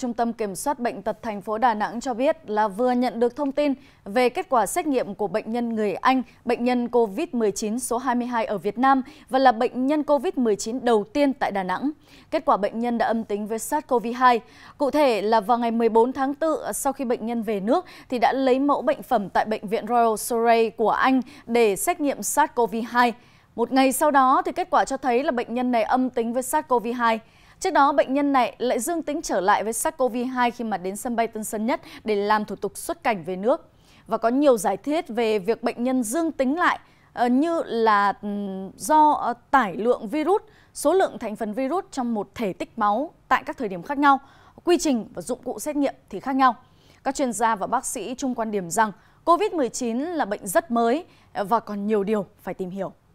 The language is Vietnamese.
Trung tâm Kiểm soát Bệnh tật thành phố Đà Nẵng cho biết là vừa nhận được thông tin về kết quả xét nghiệm của bệnh nhân người Anh, bệnh nhân COVID-19 số 22 ở Việt Nam và là bệnh nhân COVID-19 đầu tiên tại Đà Nẵng. Kết quả bệnh nhân đã âm tính với SARS-CoV-2. Cụ thể là vào ngày 14 tháng 4, sau khi bệnh nhân về nước thì đã lấy mẫu bệnh phẩm tại Bệnh viện Royal Surrey của Anh để xét nghiệm SARS-CoV-2. Một ngày sau đó thì kết quả cho thấy là bệnh nhân này âm tính với SARS-CoV-2. Trước đó, bệnh nhân này lại dương tính trở lại với SARS-CoV-2 khi mà đến sân bay Tân Sơn Nhất để làm thủ tục xuất cảnh về nước. Và có nhiều giải thiết về việc bệnh nhân dương tính lại ờ, như là ừ, do ờ, tải lượng virus, số lượng thành phần virus trong một thể tích máu tại các thời điểm khác nhau, quy trình và dụng cụ xét nghiệm thì khác nhau. Các chuyên gia và bác sĩ chung quan điểm rằng COVID-19 là bệnh rất mới ờ, và còn nhiều điều phải tìm hiểu.